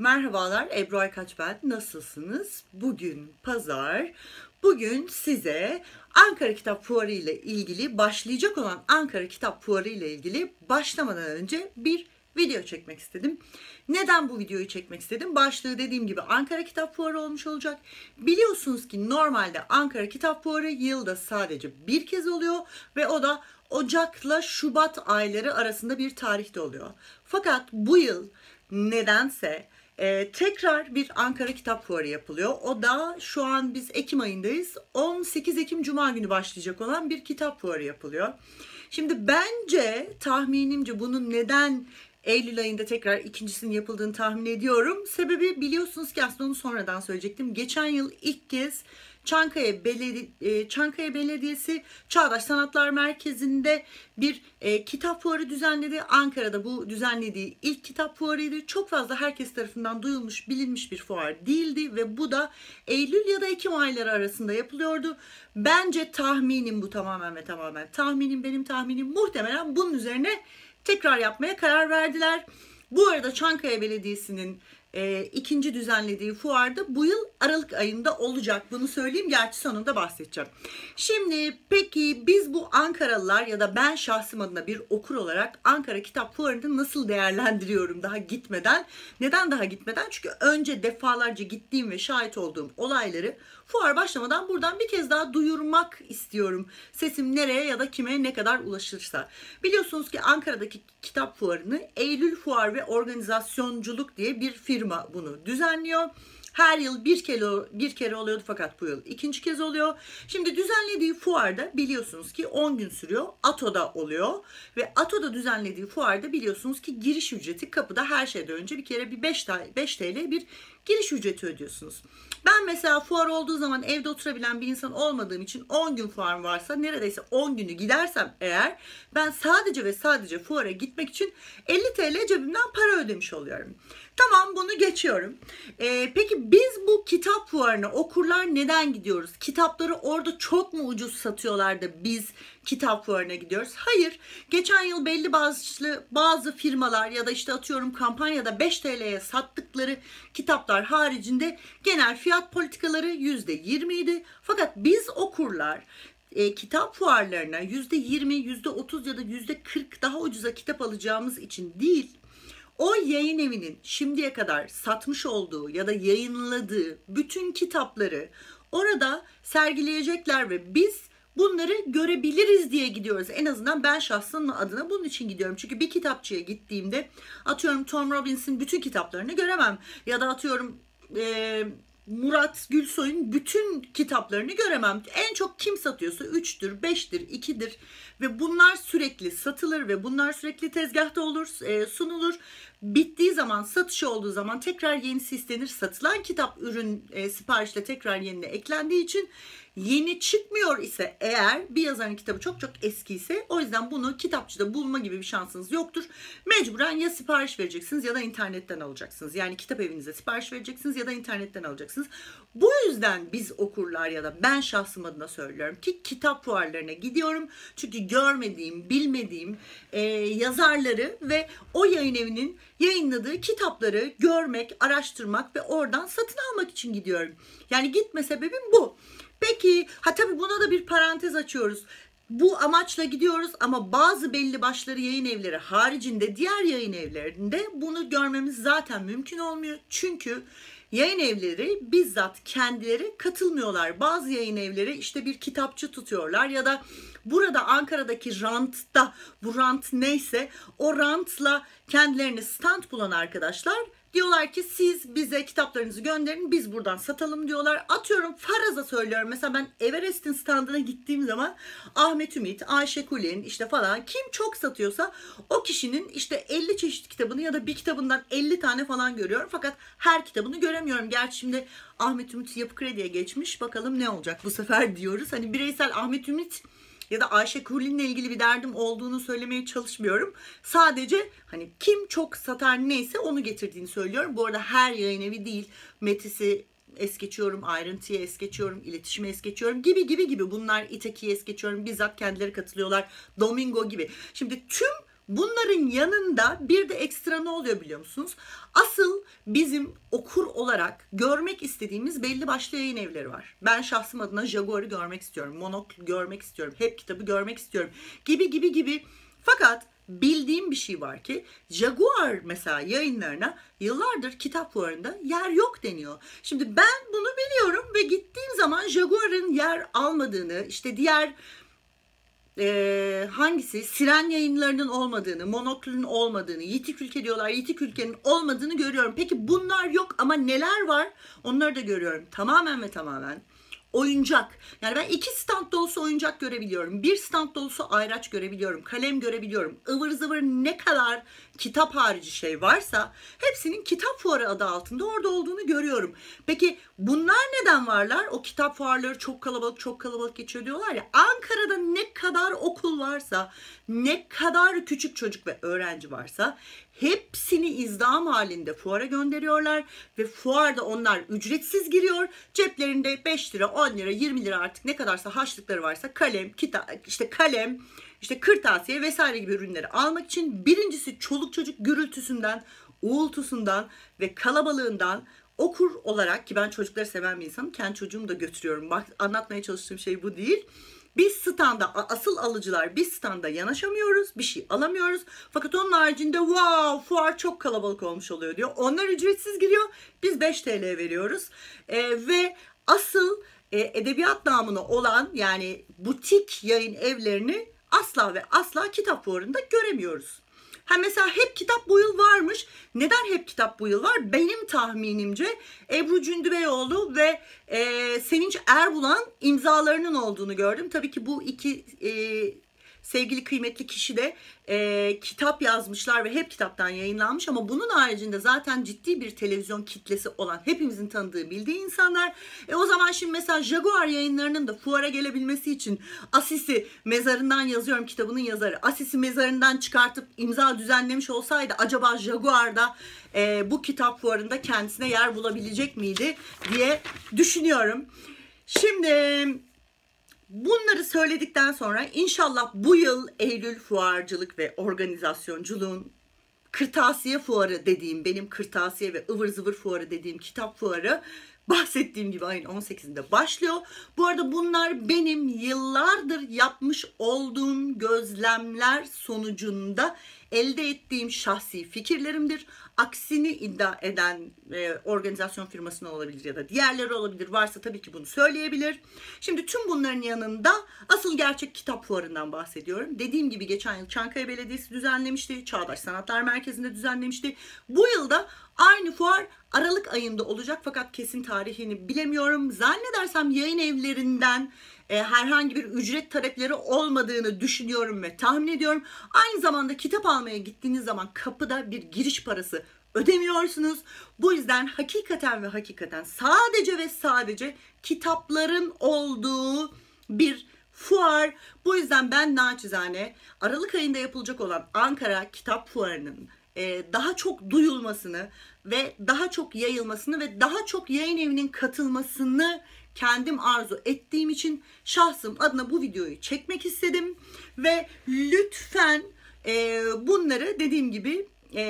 Merhabalar Ebru Aykaç ben. Nasılsınız? Bugün pazar. Bugün size Ankara Kitap Fuarı ile ilgili başlayacak olan Ankara Kitap Fuarı ile ilgili başlamadan önce bir video çekmek istedim. Neden bu videoyu çekmek istedim? Başlığı dediğim gibi Ankara Kitap Fuarı olmuş olacak. Biliyorsunuz ki normalde Ankara Kitap Fuarı yılda sadece bir kez oluyor ve o da Ocak'la Şubat ayları arasında bir tarihte oluyor. Fakat bu yıl nedense ee, tekrar bir Ankara Kitap Fuarı yapılıyor. O da şu an biz Ekim ayındayız. 18 Ekim Cuma günü başlayacak olan bir kitap fuarı yapılıyor. Şimdi bence tahminimce bunun neden Eylül ayında tekrar ikincisinin yapıldığını tahmin ediyorum. Sebebi biliyorsunuz ki aslında onu sonradan söyleyecektim. Geçen yıl ilk kez Çankaya, Beledi e, Çankaya Belediyesi Çağdaş Sanatlar Merkezi'nde bir e, kitap fuarı düzenledi. Ankara'da bu düzenlediği ilk kitap fuarıydı. Çok fazla herkes tarafından duyulmuş, bilinmiş bir fuar değildi ve bu da Eylül ya da Ekim ayları arasında yapılıyordu. Bence tahminim bu tamamen ve tamamen tahminim benim tahminim muhtemelen bunun üzerine tekrar yapmaya karar verdiler. Bu arada Çankaya Belediyesi'nin e, ikinci düzenlediği fuarda bu yıl Aralık ayında olacak. Bunu söyleyeyim gerçi sonunda bahsedeceğim. Şimdi peki biz bu Ankaralılar ya da ben şahsım adına bir okur olarak Ankara Kitap Fuarı'nı nasıl değerlendiriyorum daha gitmeden? Neden daha gitmeden? Çünkü önce defalarca gittiğim ve şahit olduğum olayları fuar başlamadan buradan bir kez daha duyurmak istiyorum. Sesim nereye ya da kime ne kadar ulaşırsa. Biliyorsunuz ki Ankara'daki kitap fuarını Eylül Fuar ve Organizasyonculuk diye bir firma bunu düzenliyor. Her yıl bir kere, bir kere oluyordu fakat bu yıl ikinci kez oluyor. Şimdi düzenlediği fuarda biliyorsunuz ki 10 gün sürüyor. Ato'da oluyor. Ve Ato'da düzenlediği fuarda biliyorsunuz ki giriş ücreti kapıda her şeyden önce bir kere bir 5, 5 TL bir giriş ücreti ödüyorsunuz. Ben mesela fuar olduğu zaman evde oturabilen bir insan olmadığım için 10 gün fuar varsa neredeyse 10 günü gidersem eğer ben sadece ve sadece fuara gitmek için 50 TL cebimden para ödemiş oluyorum. Tamam bunu geçiyorum. Ee, peki biz bu kitap fuarına okurlar neden gidiyoruz? Kitapları orada çok mu ucuz satıyorlar da biz kitap fuarına gidiyoruz. Hayır. Geçen yıl belli bazı bazı firmalar ya da işte atıyorum kampanyada 5 TL'ye sattıkları kitaplar haricinde genel fiyat politikaları %20 idi. Fakat biz okurlar e, kitap fuarlarına yüzde yirmi, yüzde otuz ya da yüzde kırk daha ucuza kitap alacağımız için değil, o yayın evinin şimdiye kadar satmış olduğu ya da yayınladığı bütün kitapları orada sergileyecekler ve biz bunları görebiliriz diye gidiyoruz. En azından ben şahsın adına bunun için gidiyorum. Çünkü bir kitapçıya gittiğimde atıyorum Tom Robbins'in bütün kitaplarını göremem. Ya da atıyorum e, Murat Gülsoy'un bütün kitaplarını göremem. En çok kim satıyorsa 3'tür, 5'tir, 2'dir ve bunlar sürekli satılır ve bunlar sürekli tezgahta olur, e, sunulur. Bittiği zaman, satışı olduğu zaman tekrar yenisi istenir. Satılan kitap ürün e, siparişle tekrar yenine eklendiği için yeni çıkmıyor ise eğer bir yazarın kitabı çok çok eski ise o yüzden bunu kitapçıda bulma gibi bir şansınız yoktur. Mecburen ya sipariş vereceksiniz ya da internetten alacaksınız. Yani kitap evinize sipariş vereceksiniz ya da internetten alacaksınız. Bu yüzden biz okurlar ya da ben şahsım adına söylüyorum ki kitap fuarlarına gidiyorum. Çünkü görmediğim, bilmediğim e, yazarları ve o yayın evinin yayınladığı kitapları görmek, araştırmak ve oradan satın almak için gidiyorum. Yani gitme sebebim bu. Peki ha tabii buna da bir parantez açıyoruz. Bu amaçla gidiyoruz ama bazı belli başları yayın evleri haricinde diğer yayın evlerinde bunu görmemiz zaten mümkün olmuyor. Çünkü yayın evleri bizzat kendileri katılmıyorlar. Bazı yayın evleri işte bir kitapçı tutuyorlar ya da burada Ankara'daki rantta bu rant neyse o rantla kendilerini stand bulan arkadaşlar Diyorlar ki siz bize kitaplarınızı gönderin biz buradan satalım diyorlar. Atıyorum faraza söylüyorum. Mesela ben Everest'in standına gittiğim zaman Ahmet Ümit, Ayşe Kulin işte falan kim çok satıyorsa o kişinin işte 50 çeşit kitabını ya da bir kitabından 50 tane falan görüyorum. Fakat her kitabını göremiyorum. Gerçi şimdi Ahmet Ümit yapı krediye geçmiş. Bakalım ne olacak bu sefer diyoruz. Hani bireysel Ahmet Ümit ya da Ayşe Kurlin'le ilgili bir derdim olduğunu söylemeye çalışmıyorum. Sadece hani kim çok satar neyse onu getirdiğini söylüyorum. Bu arada her yayın evi değil. Metis'i es geçiyorum, ayrıntıya es geçiyorum, iletişime es geçiyorum gibi gibi gibi bunlar İteki'ye es geçiyorum. Bizzat kendileri katılıyorlar. Domingo gibi. Şimdi tüm Bunların yanında bir de ekstra ne oluyor biliyor musunuz? Asıl bizim okur olarak görmek istediğimiz belli başlı yayın evleri var. Ben şahsım adına Jaguar'ı görmek istiyorum, Monokl görmek istiyorum, Hep kitabı görmek istiyorum gibi gibi gibi. Fakat bildiğim bir şey var ki Jaguar mesela yayınlarına yıllardır kitap fuarında yer yok deniyor. Şimdi ben bunu biliyorum ve gittiğim zaman Jaguar'ın yer almadığını işte diğer e, hangisi siren yayınlarının olmadığını, monoklünün olmadığını, yitik ülke diyorlar, yitik ülkenin olmadığını görüyorum. Peki bunlar yok ama neler var onları da görüyorum. Tamamen ve tamamen oyuncak. Yani ben iki stand dolusu oyuncak görebiliyorum. Bir stand dolusu ayraç görebiliyorum. Kalem görebiliyorum. ıvır zıvır ne kadar kitap harici şey varsa hepsinin kitap fuarı adı altında orada olduğunu görüyorum. Peki bunlar ne? Neden varlar? O kitap fuarları çok kalabalık, çok kalabalık geçiyor diyorlar ya. Ankara'da ne kadar okul varsa, ne kadar küçük çocuk ve öğrenci varsa hepsini izdam halinde fuara gönderiyorlar ve fuarda onlar ücretsiz giriyor. Ceplerinde 5 lira, 10 lira, 20 lira artık ne kadarsa haçlıkları varsa kalem, kitap, işte kalem, işte kırtasiye vesaire gibi ürünleri almak için birincisi çoluk çocuk gürültüsünden, uğultusundan ve kalabalığından okur olarak ki ben çocukları seven bir insanım. Kendi çocuğumu da götürüyorum. Bak anlatmaya çalıştığım şey bu değil. Biz standa asıl alıcılar biz standa yanaşamıyoruz. Bir şey alamıyoruz. Fakat onun haricinde wow fuar çok kalabalık olmuş oluyor diyor. Onlar ücretsiz giriyor. Biz 5 TL veriyoruz. E, ve asıl e, edebiyat namına olan yani butik yayın evlerini asla ve asla kitap fuarında göremiyoruz. Ha mesela hep kitap bu yıl varmış. Neden hep kitap bu yıl var? Benim tahminimce Ebru Cündübeyoğlu ve e, Sevinç Erbulan imzalarının olduğunu gördüm. Tabii ki bu iki e, sevgili kıymetli kişi de e, kitap yazmışlar ve hep kitaptan yayınlanmış ama bunun haricinde zaten ciddi bir televizyon kitlesi olan hepimizin tanıdığı bildiği insanlar. E, o zaman şimdi mesela Jaguar yayınlarının da fuara gelebilmesi için Asisi mezarından yazıyorum kitabının yazarı. Asisi mezarından çıkartıp imza düzenlemiş olsaydı acaba Jaguar'da e, bu kitap fuarında kendisine yer bulabilecek miydi diye düşünüyorum. Şimdi Bunları söyledikten sonra inşallah bu yıl Eylül fuarcılık ve organizasyonculuğun kırtasiye fuarı dediğim benim kırtasiye ve ıvır zıvır fuarı dediğim kitap fuarı bahsettiğim gibi ayın 18'inde başlıyor. Bu arada bunlar benim yıllardır yapmış olduğum gözlemler sonucunda elde ettiğim şahsi fikirlerimdir. Aksini iddia eden e, organizasyon firmasına olabilir ya da diğerleri olabilir. Varsa tabii ki bunu söyleyebilir. Şimdi tüm bunların yanında asıl gerçek kitap fuarından bahsediyorum. Dediğim gibi geçen yıl Çankaya Belediyesi düzenlemişti. Çağdaş Sanatlar Merkezi'nde düzenlemişti. Bu yılda Aynı fuar Aralık ayında olacak fakat kesin tarihini bilemiyorum. Zannedersem yayın evlerinden e, herhangi bir ücret talepleri olmadığını düşünüyorum ve tahmin ediyorum. Aynı zamanda kitap almaya gittiğiniz zaman kapıda bir giriş parası ödemiyorsunuz. Bu yüzden hakikaten ve hakikaten sadece ve sadece kitapların olduğu bir fuar. Bu yüzden ben naçizane Aralık ayında yapılacak olan Ankara Kitap Fuarı'nın e, daha çok duyulmasını ve daha çok yayılmasını ve daha çok yayın evinin katılmasını kendim arzu ettiğim için şahsım adına bu videoyu çekmek istedim ve lütfen e, bunları dediğim gibi e,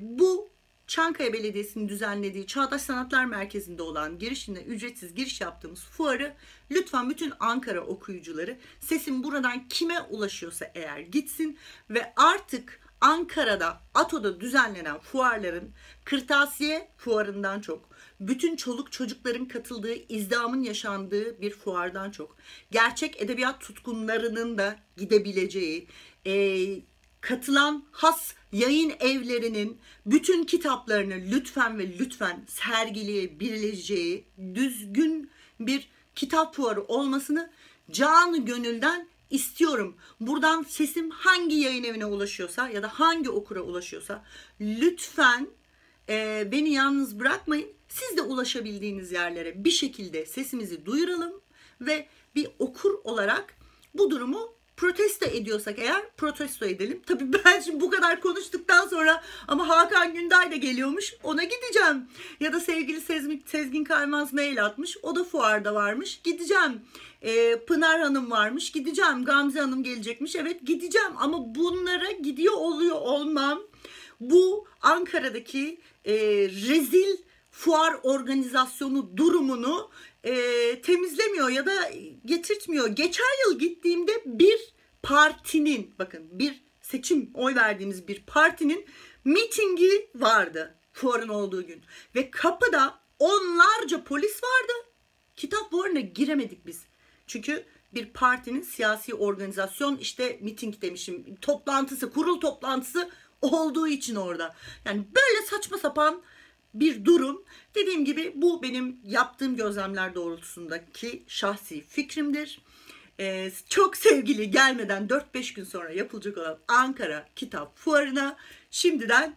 bu Çankaya Belediyesi'nin düzenlediği Çağdaş Sanatlar Merkezi'nde olan girişinde ücretsiz giriş yaptığımız fuarı lütfen bütün Ankara okuyucuları sesim buradan kime ulaşıyorsa eğer gitsin ve artık Ankara'da ATO'da düzenlenen fuarların kırtasiye fuarından çok, bütün çoluk çocukların katıldığı izdamın yaşandığı bir fuardan çok, gerçek edebiyat tutkunlarının da gidebileceği, e, katılan has yayın evlerinin bütün kitaplarını lütfen ve lütfen sergileyebileceği düzgün bir kitap fuarı olmasını canı gönülden istiyorum. Buradan sesim hangi yayın evine ulaşıyorsa ya da hangi okura ulaşıyorsa lütfen e, beni yalnız bırakmayın. Siz de ulaşabildiğiniz yerlere bir şekilde sesimizi duyuralım ve bir okur olarak bu durumu protesto ediyorsak eğer protesto edelim. Tabii ben şimdi bu kadar konuştuktan sonra ama Hakan Günday da geliyormuş ona gideceğim. Ya da sevgili Sezgin, Sezgin Kaymaz mail atmış o da fuarda varmış gideceğim e, Pınar Hanım varmış gideceğim Gamze Hanım gelecekmiş evet gideceğim ama bunlara gidiyor oluyor olmam bu Ankara'daki e, rezil fuar organizasyonu durumunu e, temizlemiyor ya da getirtmiyor. Geçen yıl gittiğimde bir partinin bakın bir seçim oy verdiğimiz bir partinin mitingi vardı fuarın olduğu gün ve kapıda onlarca polis vardı. Kitap fuarına giremedik biz. Çünkü bir partinin siyasi organizasyon işte miting demişim toplantısı kurul toplantısı olduğu için orada. Yani böyle saçma sapan bir durum. Dediğim gibi bu benim yaptığım gözlemler doğrultusundaki şahsi fikrimdir. Ee, çok sevgili gelmeden 4-5 gün sonra yapılacak olan Ankara Kitap Fuarı'na şimdiden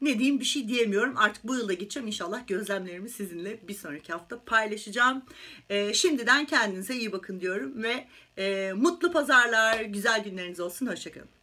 ne diyeyim bir şey diyemiyorum. Artık bu yılda gideceğim. İnşallah gözlemlerimi sizinle bir sonraki hafta paylaşacağım. E, şimdiden kendinize iyi bakın diyorum ve e, mutlu pazarlar, güzel günleriniz olsun. Hoşçakalın.